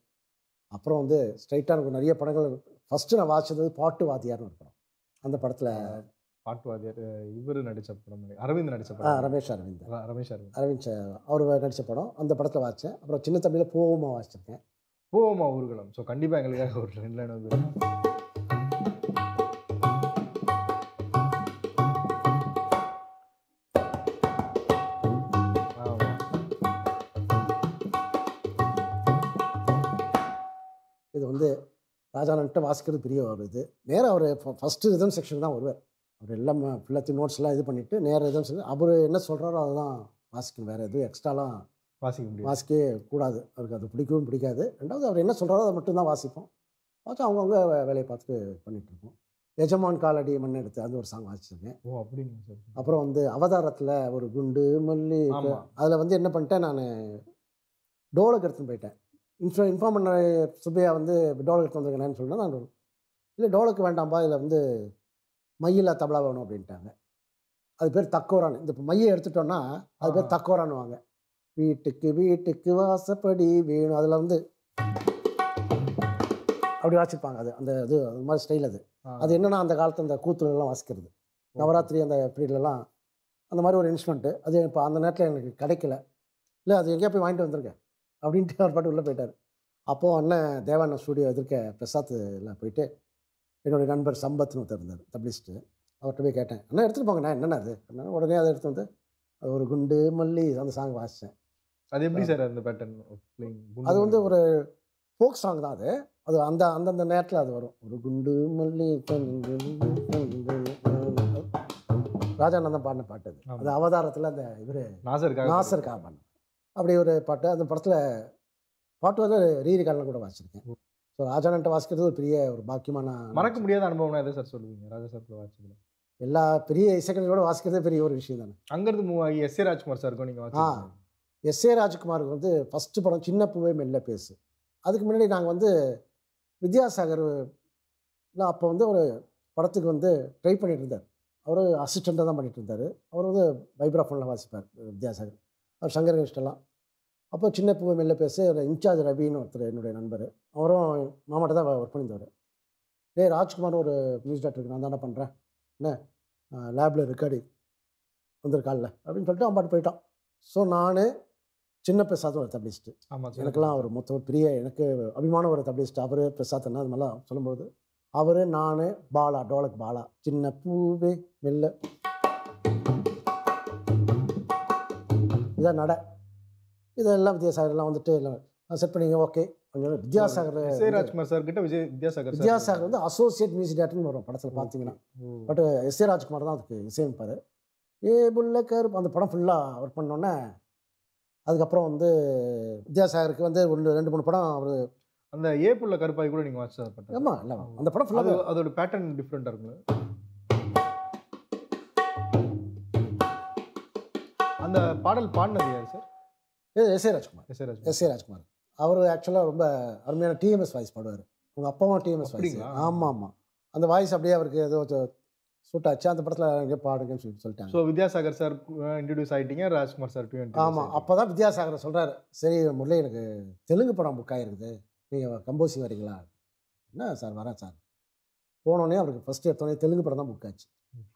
அப்புறம் வந்து ஸ்ட்ரைட்டாக எனக்கு நிறைய படங்கள் ஃபஸ்ட்டு நான் வாசித்தது பாட்டு வாத்தியார்னு ஒரு படம் அந்த படத்தில் பாட்டுவாதியர் இவர் நடித்த படம் அரவிந்த் நடித்த படம் ரமேஷ் அரவிந்த் ரமேஷ் அரவிந்த் அரவிந்த் அவர் நடித்த படம் அந்த படத்தில் வாச்சேன் அப்புறம் சின்ன தம்பியில் பூவமாக வாசிச்சிருக்கேன் பூவமாக ஊர்கலம் ஸோ கண்டிப்பாக எங்களுக்காக ஒரு ரெண்டு லைன் வந்து ராஜானன்ட்டு வாசிக்கிறது பெரிய ஒரு இது நேராக அவர் ஃபஸ்ட்டு ரிதம் செக்ஷன் தான் வருவார் அவர் எல்லாம் ஃபுல்லாத்தையும் நோட்ஸ்லாம் இது பண்ணிவிட்டு நேராக ரிதம் செக்ஷன் அவர் என்ன சொல்கிறாரோ அதுதான் வாசிக்கணும் வேறு எதுவும் எக்ஸ்ட்ராலாம் வாசிக்க முடியும் வாசிக்கவே கூடாது அவருக்கு அது பிடிக்கவும் பிடிக்காது ரெண்டாவது அவர் என்ன சொல்கிறாரோ அதை மட்டும்தான் வாசிப்போம் வாசிச்சு அவங்கவுங்க வேலையை பார்த்துட்டு பண்ணிகிட்ருப்போம் எஜமான் காலடி மண் எடுத்து அது ஒரு சாங் வாசிச்சிருக்கேன் ஓ அப்படின்னு அப்புறம் வந்து அவதாரத்தில் ஒரு குண்டு மல்லி அதில் வந்து என்ன பண்ணிட்டேன் நான் டோலக் எடுத்துன்னு போயிட்டேன் இன்ஃபர் இன்ஃபார்ம் பண்ண சுப்பையா வந்து டோலோ எடுத்து வந்திருக்கேன்னு சொன்னால் நான் இல்லை டோலோக்கு வேண்டாம்ப்பா இதில் வந்து மையில் தபலா வேணும் அப்படின்ட்டாங்க அது பேர் தக்கோரான் இந்த மையை எடுத்துட்டோன்னா அது பேர் தக்கோரானுவாங்க வீட்டுக்கு வீட்டுக்கு வாசப்படி வேணும் அதில் வந்து அப்படி வாசிப்பாங்க அது அந்த இது அது மாதிரி ஸ்டைல் அது அது என்னென்னா அந்த காலத்து அந்த கூத்துலலாம் வாசிக்கிறது நவராத்திரி அந்த பீரியட்லலாம் அந்த மாதிரி ஒரு இன்ஸ்ட்ருமெண்ட்டு அது இப்போ அந்த நேரத்தில் எனக்கு கிடைக்கல இல்லை அது எங்கேயா போய் வாங்கிட்டு வந்திருக்கேன் அப்படின்ட்டு அவர் பாட்டு உள்ளே போயிட்டார் அப்போது அண்ணன் தேவான ஸ்டூடியோ எதிர்க்க பிரசாத்தில் போயிட்டு என்னுடைய நண்பர் சம்பத்னு ஒருத்தர் இருந்தார் தப்ளிஸ்ட்டு அவர்கிட்ட போய் கேட்டேன் அண்ணா எடுத்துகிட்டு போங்கண்ணா என்னென்ன அது உடனே அதை எடுத்து வந்து அது ஒரு குண்டு மல்லி அந்த சாங் வாசித்தேன் அது எப்படி சார் அந்த பேட்டர்ன் அது வந்து ஒரு ஃபோக் சாங் தான் அது அது அந்த அந்தந்த நேரத்தில் அது வரும் ஒரு குண்டு மல்லி ராஜானந்தம் பாடின பாட்டு அது அவதாரத்தில் அந்த இவர் நாசருக்காக நாசருக்காக பாடின அப்படி ஒரு பாட்டு அந்த படத்தில் பாட்டு வந்து ரீ கூட வாசிச்சிருக்கேன் ஸோ ராஜான்ட்ட வாசிக்கிறது ஒரு பெரிய ஒரு பாக்கியமான மறக்க முடியாத அனுபவம் எதை சார் சொல்லுவீங்க ராஜா சார் கூட வாசிக்கிறது எல்லா பெரிய கூட வாசிக்கிறதே பெரிய ஒரு விஷயம் தானே அங்கிருந்து மூவ் ஆகி எஸ் ஏ ராஜ்குமார் சாருக்கும் நீங்கள் ஆ எஸ் ஏ ராஜ்குமாருக்கு வந்து ஃபஸ்ட்டு படம் சின்ன பூவே மெல்ல பேசு அதுக்கு முன்னாடி நாங்கள் வந்து வித்யாசாகர் அப்போ வந்து ஒரு படத்துக்கு வந்து ட்ரை பண்ணிட்டு இருந்தார் அவர் அசிஸ்டண்ட்டாக தான் பண்ணிட்டு இருந்தார் அவர் வந்து வைப்ராஃபோனில் வாசிப்பார் வித்யாசாகர் அவர் சங்கரகிருஷ்ணலாம் அப்போ சின்ன பூவை மெல்ல பேச இன்சார்ஜ் ரவின்னு ஒருத்தர் என்னுடைய நண்பர் அவரும் மாமாட்ட தான் ஒர்க் பண்ணியிருந்தவர் டே ராஜ்குமார் ஒரு நியூஸ் டாக்டருக்கு நான் தானே பண்ணுறேன் என்ன லேபில் ரெக்கார்டு வந்திருக்கால அப்படின்னு சொல்லிட்டு அவன் பாட்டு போயிட்டான் ஸோ நான் சின்ன பிரசாத் ஒரு தபிலிஸ்ட்டு ஆமாம் எனக்கெல்லாம் அவர் மொத்த பெரிய எனக்கு அபிமான ஒரு தபிலிஸ்ட் அவர் பிரசாத் என்ன அது மாதிரிலாம் சொல்லும்போது அவர் நான் பாலா டோலக் பாலா சின்ன பூவே மெல்ல இதான் நடை இதெல்லாம் வித்யாசாகர்லாம் வந்துட்டு செட் பண்ணிங்க ஓகே கொஞ்சம் வித்யாசாகர் விஜயராஜ்குமார் சார் கிட்ட விஜய் வித்யாசாகர் வித்யாசாகர் வந்து அசோசியேட் மியூசிக் டேரக்டர்னு வரும் படத்தில் பார்த்தீங்கன்னா பட் எஸ் ஏ ராஜ்குமார் தான் அதுக்கு இசையமைப்பார் ஏ புல்ல கருப்பு அந்த படம் ஃபுல்லாக ஒர்க் பண்ணோன்னே அதுக்கப்புறம் வந்து வித்யாசாகருக்கு வந்து ஒரு ரெண்டு மூணு படம் அவர் அந்த ஏ புள்ள கருப்பாய் கூட நீங்கள் வாட்ச் ஆமாம் இல்லை அந்த படம் ஃபுல்லாக அதோட பேட்டர்ன் டிஃப்ரெண்ட்டாக இருக்குங்களா அந்த பாடல் பாடினது யார் sir S A Rajkumar S A Raj S A Rajkumar அவர் ஆக்சுவலாக ரொம்ப அருமையான டிஎம்எஸ் வாய்ஸ் பாடுவார் உங்கள் அப்பாவும் டிஎம்எஸ் வாய்ஸ் ஆமாம் ஆமாம் அந்த வாய்ஸ் அப்படியே அவருக்கு ஏதோ சூட் ஆச்சு அந்த படத்தில் எங்கே பாடுங்கன்னு சொல்லி சொல்லிட்டாங்க ஸோ வித்யாசாகர் சார் இன்ட்ரடியூஸ் ஆகிட்டீங்க ராஜ்குமார் சார் ஆமாம் அப்போ தான் வித்யாசாகர் சொல்கிறார் சரி முதல்ல எனக்கு தெலுங்கு படம் புக் ஆகிருக்குது நீங்கள் கம்போசிங் வரீங்களா என்ன சார் வரேன் சார் போனோடனே அவருக்கு ஃபஸ்ட்டு எடுத்தோடனே தெலுங்கு படம் தான் புக் ஆச்சு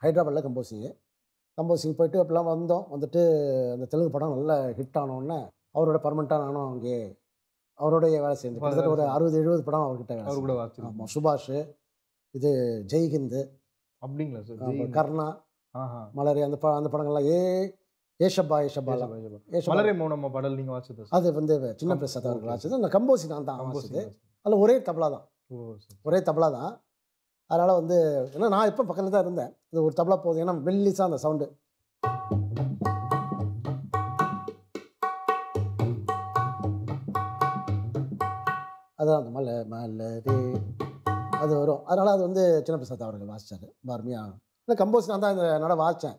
ஹைதராபாத்தில் கம்போசிங்கு கம்போசிங் போயிட்டு அப்படிலாம் வந்தோம் வந்துட்டு அந்த தெலுங்கு படம் நல்லா ஹிட் ஆனோடனே அவரோட பர்மனண்டாக நானும் அங்கே அவரோடைய வேலை சேர்ந்து கிட்டத்தட்ட ஒரு அறுபது எழுபது படம் அவர்கிட்ட வேலை ஆமாம் சுபாஷ் இது ஜெய்ஹிந்து அப்படிங்களா சார் கர்ணா மலரி அந்த ப அந்த படங்கள்லாம் ஏ ஏஷப்பா ஏஷப்பா நீங்கள் வாசிச்சது அது வந்து சின்ன பிரசாத் அவர்கள் வாசிச்சது அந்த கம்போசிங் நான் தான் வாசிச்சது அதில் ஒரே தபலா தான் ஒரே தபலா தான் அதனால் வந்து ஏன்னா நான் இப்போ பக்கத்தில் தான் இருந்தேன் இது ஒரு தபலா போகுது ஏன்னா வெள்ளிஸாக அந்த சவுண்டு அதுதான் அந்த மல்ல மலரே அது வரும் அதனால் அது வந்து சின்ன பிரசாத் அவர்கள் வாசித்தார் பர்மியாக இல்லை கம்போஸ் நான் தான் இந்த என்னால் வாசித்தேன்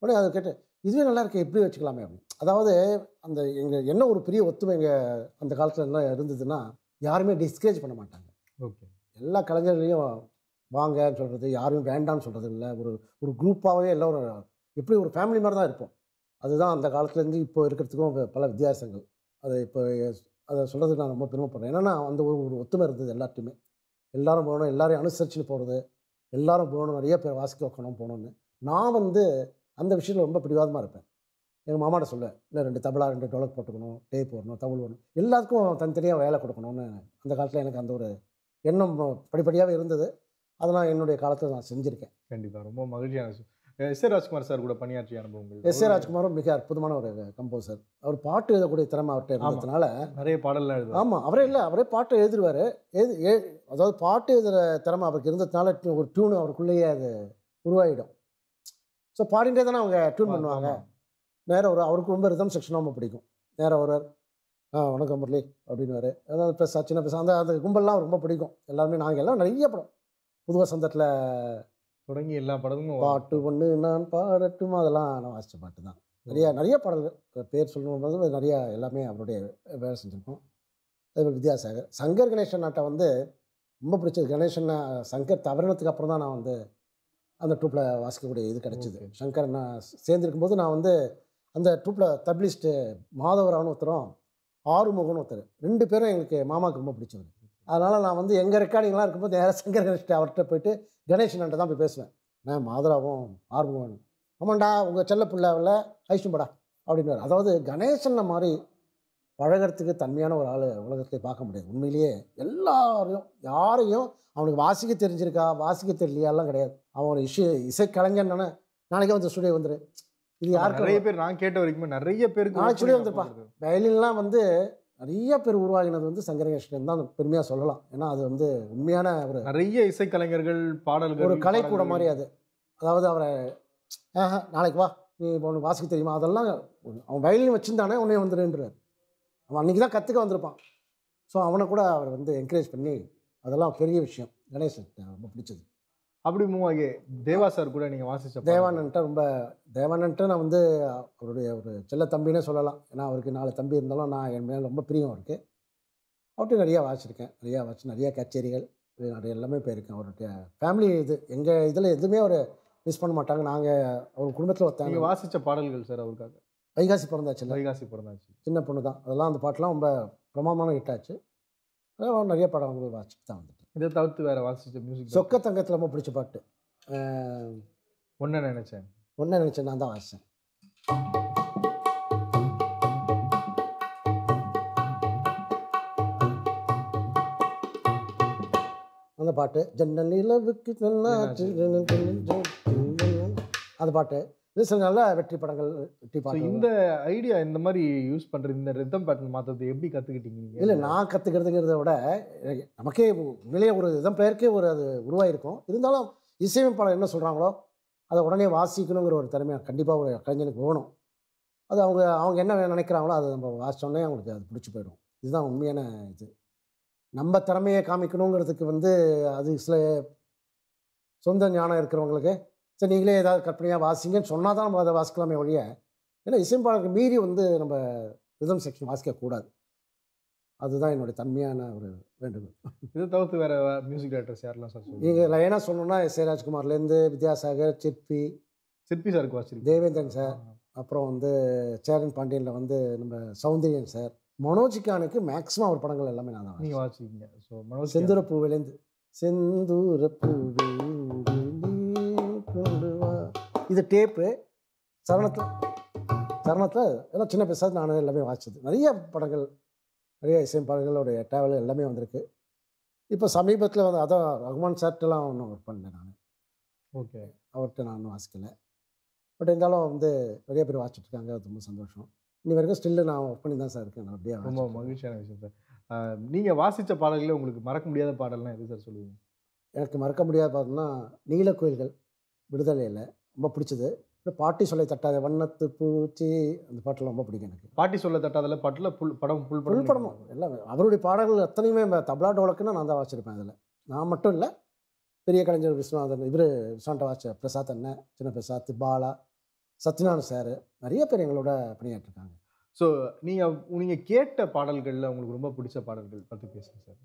உடனே அதை கேட்டு இதுவே நல்லா இருக்குது எப்படி வச்சுக்கலாமே அப்படின்னு அதாவது அந்த எங்கள் என்ன ஒரு பெரிய ஒத்துமை எங்கள் அந்த காலத்தில் என்ன இருந்ததுன்னா யாருமே டிஸ்கரேஜ் பண்ண மாட்டாங்க ஓகே எல்லா கலைஞர்களையும் வாங்க சொல்கிறது யாரும் வேண்டாம்னு சொல்கிறது இல்லை ஒரு ஒரு குரூப்பாகவே எல்லோரும் எப்படி ஒரு ஃபேமிலி மாதிரி தான் இருப்போம் அதுதான் அந்த காலத்துலேருந்து இப்போ இருக்கிறதுக்கும் பல வித்தியாசங்கள் அதை இப்போ அதை சொல்கிறதுக்கு நான் ரொம்ப பெருமைப்படுறேன் ஏன்னா அந்த ஒரு ஒரு ஒத்துமை இருந்தது எல்லாத்தையுமே எல்லோரும் போகணும் எல்லோரையும் அனுசரிச்சு போகிறது எல்லோரும் போகணும் நிறைய பேர் வாசிக்க வைக்கணும் போகணுன்னு நான் வந்து அந்த விஷயத்தில் ரொம்ப பிடிவாதமாக இருப்பேன் எங்கள் மாமாட்ட சொல்லுவேன் இல்லை ரெண்டு தபலா ரெண்டு டொலக் போட்டுக்கணும் டேப் போடணும் தமிழ் வரணும் எல்லாத்துக்கும் தனித்தனியாக வேலை கொடுக்கணும்னு அந்த காலத்தில் எனக்கு அந்த ஒரு எண்ணம் படிப்படியாகவே இருந்தது அதெல்லாம் என்னுடைய காலத்தில் நான் செஞ்சுருக்கேன் கண்டிப்பாக ரொம்ப மகிழ்ச்சியான எஸ் ஏ ராஜ்குமார் சார் கூட பணியாற்றிய அனுபவங்கள் எஸ் ஏ ராஜ்குமாரும் மிக அற்புதமான ஒரு கம்போசர் அவர் பாட்டு எழுதக்கூடிய திறமை அவர்கிட்ட இருந்ததுனால நிறைய பாடல்லாம் எழுது ஆமாம் அவரே இல்லை அவரே பாட்டு எழுதிடுவார் எது ஏ அதாவது பாட்டு எழுதுகிற திறமை அவருக்கு இருந்ததுனால ஒரு டியூன் அவருக்குள்ளேயே அது உருவாகிடும் ஸோ பாடிட்டே தானே அவங்க டியூன் பண்ணுவாங்க நேராக ஒரு அவருக்கு ரொம்ப ரிதம் செக்ஷன் ரொம்ப பிடிக்கும் நேராக ஒருவர் ஆ வணக்கம் முரளி அப்படின்னு அதாவது ப்ளஸ் சின்ன ப்ளஸ் அந்த அந்த கும்பல்லாம் ரொம்ப பிடிக்கும் எல்லாருமே நாங்கள் எல்லாம் நிறைய படம் புது வசந்தத்தில் தொடங்கி எல்லா படமும் பாட்டு ஒன்று நான் பாடட்டும் அதெல்லாம் நான் வாசித்த பாட்டு தான் நிறையா நிறைய பாடல்கள் பேர் சொல்லணும் நிறையா எல்லாமே அவருடைய வேலை செஞ்சுருக்கோம் அதேபோல் வித்யாசாகர் சங்கர் கணேசன் நாட்டை வந்து ரொம்ப பிடிச்சது கணேசன் சங்கர் தவறினத்துக்கு அப்புறம் தான் நான் வந்து அந்த ட்ரூப்பில் வாசிக்கக்கூடிய இது கிடச்சிது சங்கர் நான் சேர்ந்துருக்கும்போது நான் வந்து அந்த ட்ரூப்பில் தபிலிஸ்ட்டு மாதவரான்னு ஒருத்தரும் ஆறுமுகன்னு ஒருத்தர் ரெண்டு பேரும் எங்களுக்கு மாமாவுக்கு ரொம்ப பிடிச்சவர் அதனால் நான் வந்து எங்கள் ரெக்கார்டிங்லாம் இருக்கும்போது நேராக சங்கர் கணேஷ் அவர்கிட்ட போயிட்டு கணேஷன் தான் போய் பேசுவேன் நான் மாதுராவும் ஆர்வம் ஆமாண்டா உங்கள் செல்ல பிள்ளைவில் ஐஷ்ணும்படா அப்படின்னு அதாவது கணேசன்ன மாதிரி பழகிறதுக்கு தன்மையான ஒரு ஆள் உலகத்தை பார்க்க முடியாது உண்மையிலேயே எல்லாரையும் யாரையும் அவனுக்கு வாசிக்க தெரிஞ்சிருக்கா வாசிக்க தெரியலையாலாம் கிடையாது அவன் ஒரு இசை இசைக்கலைஞன்னு நாளைக்கே வந்து ஸ்டுடியோ வந்துடு இது யாருக்கு நிறைய பேர் நான் கேட்ட வரைக்குமே நிறைய பேருக்கு நாளைக்கு ஸ்டுடியோ வந்திருப்பான் வயலின்லாம் வந்து நிறைய பேர் உருவாகினது வந்து சங்கரகேஷ்டன் தான் பெருமையாக சொல்லலாம் ஏன்னா அது வந்து உண்மையான ஒரு நிறைய இசைக்கலைஞர்கள் பாடல்கள் ஒரு கலைக்கூட மாதிரி அது அதாவது அவரை ஆஹா நாளைக்கு வா நீ இப்போ ஒன்று வாசிக்க தெரியுமா அதெல்லாம் அவன் வயலின் வச்சுருந்தானே உன்னே வந்துடுன்றார் அவன் அன்றைக்கி தான் கற்றுக்க வந்திருப்பான் ஸோ அவனை கூட அவர் வந்து என்கரேஜ் பண்ணி அதெல்லாம் பெரிய விஷயம் கணேசன் ரொம்ப பிடிச்சது அப்படி மூவ் ஆகி தேவா சார் கூட நீங்கள் வாசிச்ச தேவானன்ட்ட ரொம்ப தேவானன்ட்ட நான் வந்து அவருடைய ஒரு செல்ல தம்பினே சொல்லலாம் ஏன்னா அவருக்கு நாலு தம்பி இருந்தாலும் நான் என் மேலே ரொம்ப பிரியம் அவருக்கு அவர்கிட்ட நிறையா வாசிச்சிருக்கேன் நிறையா வாசிச்சு நிறையா கச்சேரிகள் நிறைய எல்லாமே போயிருக்கேன் அவருடைய ஃபேமிலி இது எங்கள் இதில் எதுவுமே அவர் மிஸ் பண்ண மாட்டாங்க நாங்கள் அவர் குடும்பத்தில் ஒருத்தாங்க வாசித்த பாடல்கள் சார் அவருக்காக வைகாசி பிறந்தாச்சு வைகாசி பிறந்தாச்சு சின்ன பொண்ணு தான் அதெல்லாம் அந்த பாட்டெலாம் ரொம்ப பிரமாதமான ஹிட்டாச்சு அதெல்லாம் நிறைய படம் வந்து தான் வந்துட்டு இதை தவிர்த்து வேறு வாசிச்ச மியூசிக் சொக்க தங்கத்தில் ரொம்ப பிடிச்ச பாட்டு ஒன்று நினச்சேன் ஒன்று நினச்சேன் நான் தான் வாசிச்சேன் அந்த பாட்டு ஜன்னல் நிலவுக்கு அந்த பாட்டு இது சில நல்ல வெற்றி படங்கள் வெற்றி இந்த ஐடியா இந்த மாதிரி யூஸ் பண்ணுறது இந்த ரித்தம் பேட்டர்ன் மாற்றுறது எப்படி கற்றுக்கிட்டீங்க நீங்கள் இல்லை நான் கற்றுக்கிறதுங்கிறத விட நமக்கே உண்மையிலேயே ஒரு இதம் பெயருக்கே ஒரு அது உருவாயிருக்கும் இருந்தாலும் இசையமைப்பாளர் என்ன சொல்கிறாங்களோ அதை உடனே வாசிக்கணுங்கிற ஒரு திறமையை கண்டிப்பாக ஒரு கலைஞனுக்கு வேணும் அது அவங்க அவங்க என்ன நினைக்கிறாங்களோ அதை நம்ம வாசித்தோடனே அவங்களுக்கு அது பிடிச்சி போயிடும் இதுதான் உண்மையான இது நம்ம திறமையை காமிக்கணுங்கிறதுக்கு வந்து அது சில சொந்த ஞானம் இருக்கிறவங்களுக்கு சரி நீங்களே ஏதாவது கற்பனையாக வாசிங்கன்னு சொன்னால் தான் நம்ம அதை வாசிக்கலாமே ஒழிய ஏன்னா இசைப்பாளருக்கு மீறி வந்து நம்ம ரிதம் செக்ஷன் வாசிக்கக்கூடாது அதுதான் என்னுடைய தன்மையான ஒரு வேண்டுகோள் இது தவிர்த்து வேறு மியூசிக் டைரக்டர்ஸ் யாரெல்லாம் சார் நீங்கள் லைனாக சொல்லணும்னா எஸ் ஏ ராஜ்குமார்லேருந்து வித்யாசாகர் சிற்பி சிற்பி சாருக்கு வாசி தேவேந்திரன் சார் அப்புறம் வந்து சேரன் பாண்டியனில் வந்து நம்ம சௌந்தரியன் சார் மனோஜிக்கானுக்கு மேக்ஸிமம் அவர் படங்கள் எல்லாமே நான் தான் நீங்கள் வாசிக்கிங்க ஸோ மனோஜ் செந்தூர பூவிலேருந்து செந்தூர பூவே இது டேப்பு சரணத்தில் சரணத்தில் எல்லாம் சின்ன பெருசாக நான் எல்லாமே வாசிச்சது நிறைய படங்கள் நிறைய இசை பாடல்களுடைய டிராவல் எல்லாமே வந்திருக்கு இப்போ சமீபத்தில் வந்து அதான் ரகுமான் சார்ட்டெலாம் ஒன்றும் ஒர்க் பண்ணல நான் ஓகே அவர்கிட்ட நான் ஒன்றும் வாசிக்கலை பட் இருந்தாலும் வந்து நிறைய பேர் வாசிச்சுட்ருக்காங்க அது ரொம்ப சந்தோஷம் இன்னி வரைக்கும் ஸ்டில்லு நான் ஒர்க் பண்ணி தான் சார் இருக்கேன் நல்லபடியாக ரொம்ப மகிழ்ச்சியான விஷயம் சார் நீங்கள் வாசித்த பாடல்களே உங்களுக்கு மறக்க முடியாத பாடல்லாம் எது சார் சொல்லுவீங்க எனக்கு மறக்க முடியாத பாடல்னா நீலக்கோயில்கள் விடுதலையில் ரொம்ப பிடிச்சது பாட்டி சொல்லை தட்டாத வண்ணத்து பூச்சி அந்த பாட்டெல்லாம் ரொம்ப பிடிக்கும் எனக்கு பாட்டி சொல்ல தட்டாதில் பாட்டில் புல் படம் புல் புல் படமும் எல்லாமே அவருடைய பாடல்கள் எத்தனையுமே தபலா டோலக்குன்னு நான் தான் வாசிச்சிருப்பேன் அதில் நான் மட்டும் இல்லை பெரிய கலைஞர் விஸ்வநாதன் இவர் விஸ்வாண்ட வாச்ச பிரசாத் அண்ணன் சின்ன பிரசாத் பாலா சத்யநாதன் சார் நிறைய பேர் எங்களோட பணியாற்றிருக்காங்க ஸோ நீங்கள் நீங்கள் கேட்ட பாடல்களில் உங்களுக்கு ரொம்ப பிடிச்ச பாடல்கள் பற்றி பேசுங்க சார்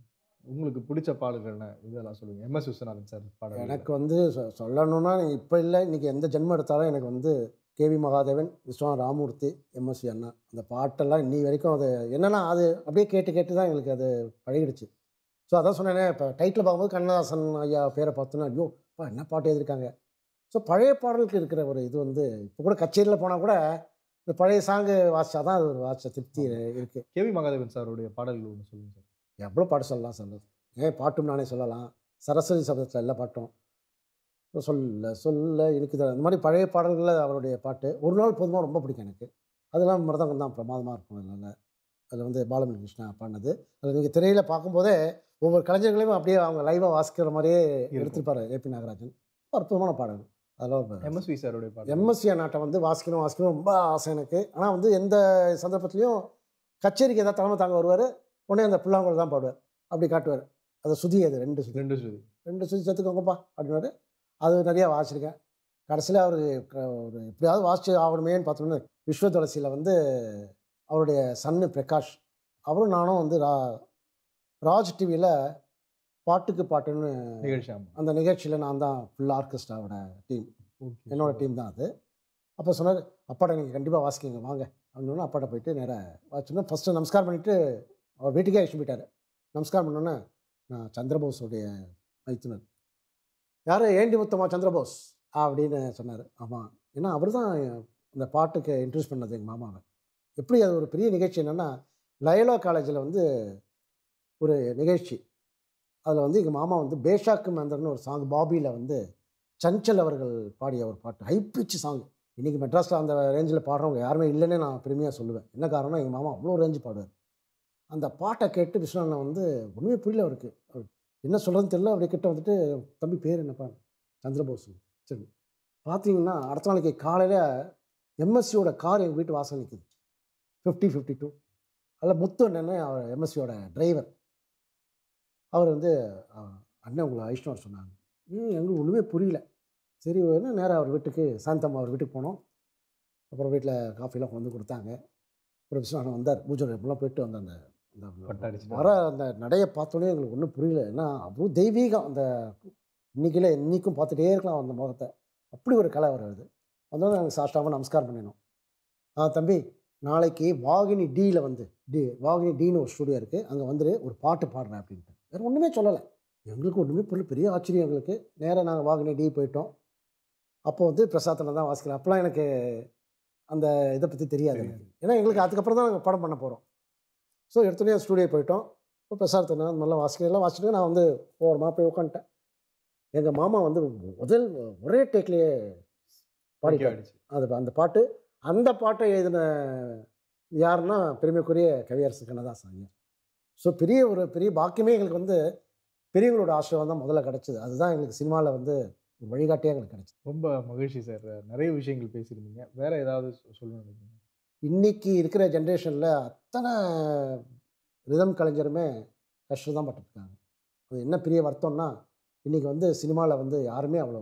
உங்களுக்கு பிடிச்ச பாடல்கள் என்ன இதெல்லாம் சொல்லுங்கள் எம்எஸ் விஸ்வநாதன் சார் பாடல் எனக்கு வந்து சொல்லணும்னா இப்போ இல்லை இன்றைக்கி எந்த ஜென்மம் எடுத்தாலும் எனக்கு வந்து கேவி மகாதேவன் விஸ்வநாத ராமூர்த்தி எம்எஸ்சி அண்ணா அந்த பாட்டெல்லாம் நீ வரைக்கும் அது என்னென்னா அது அப்படியே கேட்டு கேட்டு தான் எங்களுக்கு அது பழகிடுச்சு ஸோ அதான் சொன்னேன்னே இப்போ டைட்டில் பார்க்கும்போது கண்ணதாசன் ஐயா பேரை பார்த்தோன்னா ஐயோ அப்பா என்ன பாட்டு எழுதியிருக்காங்க ஸோ பழைய பாடலுக்கு இருக்கிற ஒரு இது வந்து இப்போ கூட கச்சேரியில் போனால் கூட இந்த பழைய சாங்கு வாசிச்சா தான் அது ஒரு வாசிச்ச திருப்தி இருக்குது கேவி மகாதேவன் சாருடைய பாடல்கள் ஒன்று சொல்லுங்கள் சார் எவ்வளோ பாட்டு சொல்லலாம் சார் ஏன் பாட்டும் நானே சொல்லலாம் சரஸ்வதி சப்தத்தில் எல்லா பாட்டும் சொல்ல சொல்ல இருக்குது அந்த மாதிரி பழைய பாடல்களில் அவருடைய பாட்டு ஒரு நாள் பொதுவாக ரொம்ப பிடிக்கும் எனக்கு அதெல்லாம் மருதங்கம் தான் பிரமாதமாக இருக்கும் அதனால் அதில் வந்து பாலமணி கிருஷ்ணா பாடினது அதில் நீங்கள் திரையில் பார்க்கும்போதே ஒவ்வொரு கலைஞர்களையும் அப்படியே அவங்க லைவாக வாசிக்கிற மாதிரியே எடுத்திருப்பார் ஏபி நாகராஜன் அற்புதமான பாடல் அதெல்லாம் எம்எஸ்வி சாருடைய பாடல் எம்எஸ்வி நாட்டை வந்து வாசிக்கணும் வாசிக்கணும் ரொம்ப ஆசை எனக்கு ஆனால் வந்து எந்த சந்தர்ப்பத்துலேயும் கச்சேரிக்கு ஏதாவது தலைமை தாங்க வருவார் உடனே அந்த புல்லாங்குழல் தான் பாடுவார் அப்படி காட்டுவார் அதை சுதி அது ரெண்டு சுதி ரெண்டு சுதி ரெண்டு சுதி சேர்த்துக்கோங்கப்பா அப்படின்னாரு அது நிறையா வாசிச்சிருக்கேன் கடைசியில் அவர் ஒரு எப்படியாவது வாசிச்சு ஆகணுமேன்னு பார்த்தோம்னா விஸ்வ துளசியில் வந்து அவருடைய சன்னு பிரகாஷ் அவரும் நானும் வந்து ரா ராஜ் டிவியில் பாட்டுக்கு பாட்டுன்னு நிகழ்ச்சி அந்த நிகழ்ச்சியில் நான் தான் ஃபுல் ஆர்கெஸ்ட்ராவோட டீம் என்னோட டீம் தான் அது அப்போ சொன்னார் அப்பாட்ட நீங்கள் கண்டிப்பாக வாசிக்கிங்க வாங்க அப்படின்னு அப்பாட்ட போயிட்டு நேராக வாசிச்சோன்னா ஃபஸ்ட்டு நமஸ்காரம் பண்ணிவிட்டு அவர் வீட்டுக்கே அழைச்சிட்டு போயிட்டார் நமஸ்காரம் பண்ணோன்னே நான் சந்திரபோஸுடைய மைத்துனர் யார் ஏண்டி முத்தமா சந்திரபோஸ் அப்படின்னு சொன்னார் ஆமாம் ஏன்னா அவர் தான் இந்த பாட்டுக்கு இன்ட்ரடியூஸ் பண்ணது எங்கள் மாமாவை எப்படி அது ஒரு பெரிய நிகழ்ச்சி என்னென்னா லயலா காலேஜில் வந்து ஒரு நிகழ்ச்சி அதில் வந்து எங்கள் மாமா வந்து பேஷாக்கு மந்திரன்னு ஒரு சாங் பாபியில் வந்து சஞ்சல் அவர்கள் பாடிய ஒரு பாட்டு ஹை பிச் சாங் இன்றைக்கி மெட்ராஸில் அந்த ரேஞ்சில் பாடுறவங்க யாருமே இல்லைன்னு நான் பெருமையாக சொல்லுவேன் என்ன காரணம் எங்கள் மாமா அவ்வளோ ரேஞ்சு பாடுவார் அந்த பாட்டை கேட்டு விஸ்வநாதன் வந்து ஒன்றுமே புரியல அவருக்கு அவர் என்ன சொல்கிறதுன்னு தெரியல அப்படி கிட்ட வந்துட்டு தம்பி பேர் என்னப்பா சந்திரபோஸ் சரி பார்த்தீங்கன்னா அடுத்த நாளைக்கு காலையில் எம்எஸ்சியோட கார் எங்கள் வீட்டு வாசல் நிற்குது ஃபிஃப்டி ஃபிஃப்டி டூ அதில் முத்து அண்ணன்னு அவர் எம்எஸ்சியோட டிரைவர் அவர் வந்து அண்ணன் உங்களை ஐஷ்ணவர் சொன்னாங்க ம் எங்களுக்கு ஒன்றுமே புரியல சரி வேணும் நேராக அவர் வீட்டுக்கு சாந்தம்மா அவர் வீட்டுக்கு போனோம் அப்புறம் வீட்டில் காஃபிலாம் கொண்டு கொடுத்தாங்க அப்புறம் விஸ்வநாதன் வந்தார் பூஜை போயிட்டு வந்த அந்த இந்த வர அந்த நடையை பார்த்தோன்னே எங்களுக்கு ஒன்றும் புரியல ஏன்னா அவ்வளோ தெய்வீகம் அந்த இன்றைக்கில இன்றைக்கும் பார்த்துட்டே இருக்கலாம் அந்த முகத்தை அப்படி ஒரு கலை வருது அதனால நாங்கள் சாஷ்டாவும் நமஸ்காரம் பண்ணினோம் ஆ தம்பி நாளைக்கு வாகினி டியில் வந்து டி வாகினி டின்னு ஒரு ஸ்டூடியோ இருக்குது அங்கே வந்து ஒரு பாட்டு பாடுறேன் அப்படின்ட்டு வேறு ஒன்றுமே சொல்லலை எங்களுக்கு ஒன்றுமே புரியல பெரிய ஆச்சரியம் எங்களுக்கு நேராக நாங்கள் வாகினி டி போயிட்டோம் அப்போ வந்து பிரசாத்தில் தான் வாசிக்கலாம் அப்போலாம் எனக்கு அந்த இதை பற்றி தெரியாது ஏன்னா எங்களுக்கு அதுக்கப்புறம் தான் நாங்கள் படம் பண்ண போகிறோம் ஸோ எடுத்துனே ஸ்டூடியோ போயிட்டோம் இப்போ பிரசாரத்தை நான் நல்லா வாசிக்கிறேன் எல்லாம் வாசிட்டு நான் வந்து ஓரமாக போய் உட்காந்துட்டேன் எங்கள் மாமா வந்து முதல் ஒரே டேக்லேயே பாடிக்காடுச்சு அது அந்த பாட்டு அந்த பாட்டை எழுதின யாருன்னா பெருமைக்குரிய கவியரசு கண்ணதாஸ் ஐயா ஸோ பெரிய ஒரு பெரிய பாக்கியமே எங்களுக்கு வந்து பெரியவங்களோட ஆசிரியம் தான் முதல்ல கிடச்சிது அதுதான் எங்களுக்கு சினிமாவில் வந்து வழிகாட்டியாக எங்களுக்கு கிடச்சிது ரொம்ப மகிழ்ச்சி சார் நிறைய விஷயங்கள் பேசியிருந்தீங்க வேறு ஏதாவது சொல்லணும் நினைக்கிறீங்க இன்றைக்கி இருக்கிற ஜென்ரேஷனில் அத்தனை ரிதம் கலைஞருமே கஷ்டம் தான் பட்டிருக்காங்க அது என்ன பெரிய வருத்தம்னா இன்றைக்கி வந்து சினிமாவில் வந்து யாருமே அவ்வளோ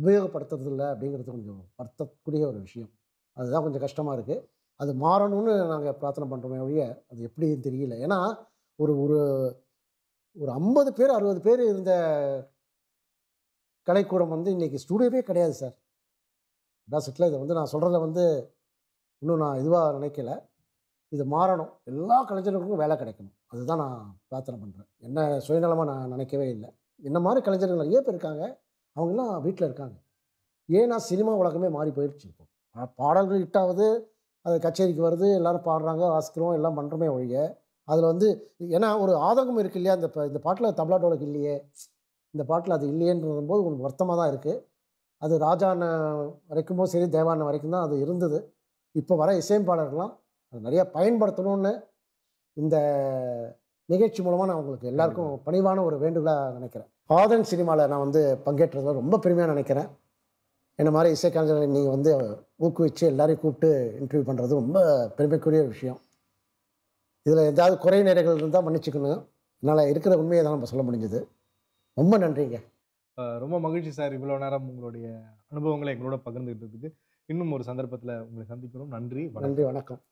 உபயோகப்படுத்துறது இல்லை அப்படிங்கிறது கொஞ்சம் வருத்தக்கூடிய ஒரு விஷயம் அதுதான் கொஞ்சம் கஷ்டமாக இருக்குது அது மாறணும்னு நாங்கள் பிரார்த்தனை பண்ணுறோமே ஒழிய அது எப்படின்னு தெரியல ஏன்னா ஒரு ஒரு ஒரு ஐம்பது பேர் அறுபது பேர் இருந்த கலைக்கூடம் வந்து இன்றைக்கி ஸ்டூடியோவே கிடையாது சார் பேசிட்டில் இதை வந்து நான் சொல்கிறத வந்து இன்னும் நான் இதுவாக நினைக்கல இது மாறணும் எல்லா கலைஞர்களுக்கும் வேலை கிடைக்கணும் அதுதான் நான் பிரார்த்தனை பண்ணுறேன் என்ன சுயநலமாக நான் நினைக்கவே இல்லை என்ன மாதிரி கலைஞர்கள் நிறைய பேர் இருக்காங்க அவங்கெல்லாம் வீட்டில் இருக்காங்க ஏன்னா சினிமா உலகமே மாறி போயிடுச்சு இப்போ பாடல்கள் ஹிட்டாவது அது கச்சேரிக்கு வருது எல்லோரும் பாடுறாங்க வாசிக்கிறோம் எல்லாம் பண்ணுறமே ஒழிய அதில் வந்து ஏன்னா ஒரு ஆதங்கம் இருக்கு இல்லையா இந்த இந்த பாட்டில் தபலாட்டோலுக்கு இல்லையே இந்த பாட்டில் அது இல்லையன்றது போது உங்களுக்கு வருத்தமாக தான் இருக்குது அது ராஜான வரைக்கும் சரி தேவான வரைக்கும் தான் அது இருந்தது இப்போ வர இசையமைப்பாளர்கள்லாம் அது நிறையா பயன்படுத்தணும்னு இந்த நிகழ்ச்சி மூலமாக நான் உங்களுக்கு எல்லாருக்கும் பணிவான ஒரு வேண்டுகோளாக நினைக்கிறேன் ஆதன் சினிமாவில் நான் வந்து பங்கேற்றதில் ரொம்ப பெருமையாக நினைக்கிறேன் என்ன மாதிரி இசைக்கலைஞர்களை நீங்கள் வந்து ஊக்குவிச்சு எல்லாரையும் கூப்பிட்டு இன்டர்வியூ பண்ணுறது ரொம்ப பெருமைக்குரிய விஷயம் இதில் ஏதாவது குறை நேரங்கள் இருந்தால் மன்னிச்சுக்கணும் என்னால் இருக்கிற உண்மையை தான் நம்ம சொல்ல முடிஞ்சது ரொம்ப நன்றிங்க ரொம்ப மகிழ்ச்சி சார் இவ்வளோ நேரம் உங்களுடைய அனுபவங்களை எங்களோட இருக்குது இன்னும் ஒரு சந்தர்ப்பத்தில் உங்களை சந்திக்கிறோம் நன்றி நன்றி வணக்கம்